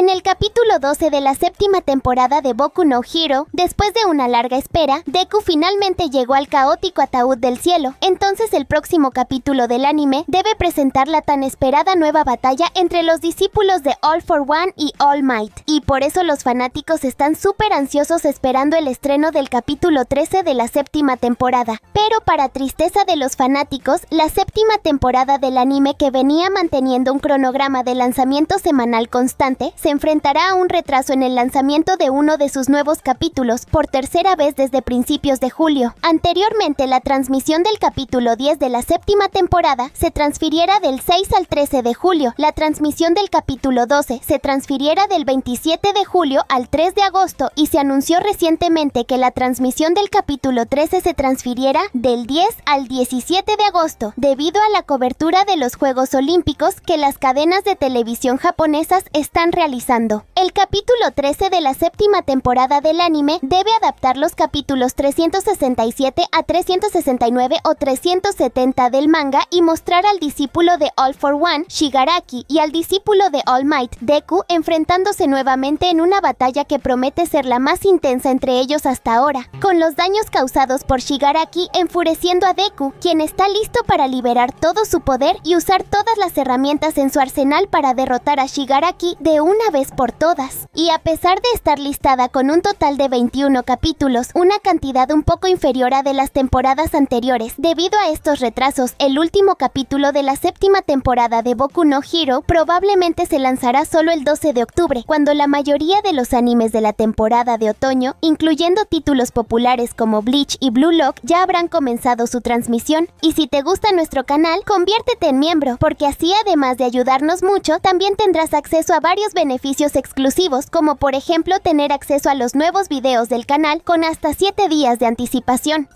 In el capítulo 12 de la séptima temporada de Boku no Hero, después de una larga espera, Deku finalmente llegó al caótico ataúd del cielo. Entonces el próximo capítulo del anime debe presentar la tan esperada nueva batalla entre los discípulos de All for One y All Might. Y por eso los fanáticos están súper ansiosos esperando el estreno del capítulo 13 de la séptima temporada. Pero para tristeza de los fanáticos, la séptima temporada del anime que venía manteniendo un cronograma de lanzamiento semanal constante se enfrenta Presentará un retraso en el lanzamiento de uno de sus nuevos capítulos por tercera vez desde principios de julio. Anteriormente, la transmisión del capítulo 10 de la séptima temporada se transfiriera del 6 al 13 de julio, la transmisión del capítulo 12 se transfiriera del 27 de julio al 3 de agosto y se anunció recientemente que la transmisión del capítulo 13 se transfiriera del 10 al 17 de agosto, debido a la cobertura de los Juegos Olímpicos que las cadenas de televisión japonesas están realizando el capítulo 13 de la séptima temporada del anime debe adaptar los capítulos 367 a 369 o 370 del manga y mostrar al discípulo de All for One, Shigaraki, y al discípulo de All Might, Deku, enfrentándose nuevamente en una batalla que promete ser la más intensa entre ellos hasta ahora, con los daños causados por Shigaraki enfureciendo a Deku, quien está listo para liberar todo su poder y usar todas las herramientas en su arsenal para derrotar a Shigaraki de una vez por todas. Y a pesar de estar listada con un total de 21 capítulos, una cantidad un poco inferior a de las temporadas anteriores, debido a estos retrasos, el último capítulo de la séptima temporada de Boku no Hero probablemente se lanzará solo el 12 de octubre, cuando la mayoría de los animes de la temporada de otoño, incluyendo títulos populares como Bleach y Blue Lock, ya habrán comenzado su transmisión. Y si te gusta nuestro canal, conviértete en miembro, porque así además de ayudarnos mucho, también tendrás acceso a varios beneficios exclusivos como por ejemplo tener acceso a los nuevos videos del canal con hasta 7 días de anticipación.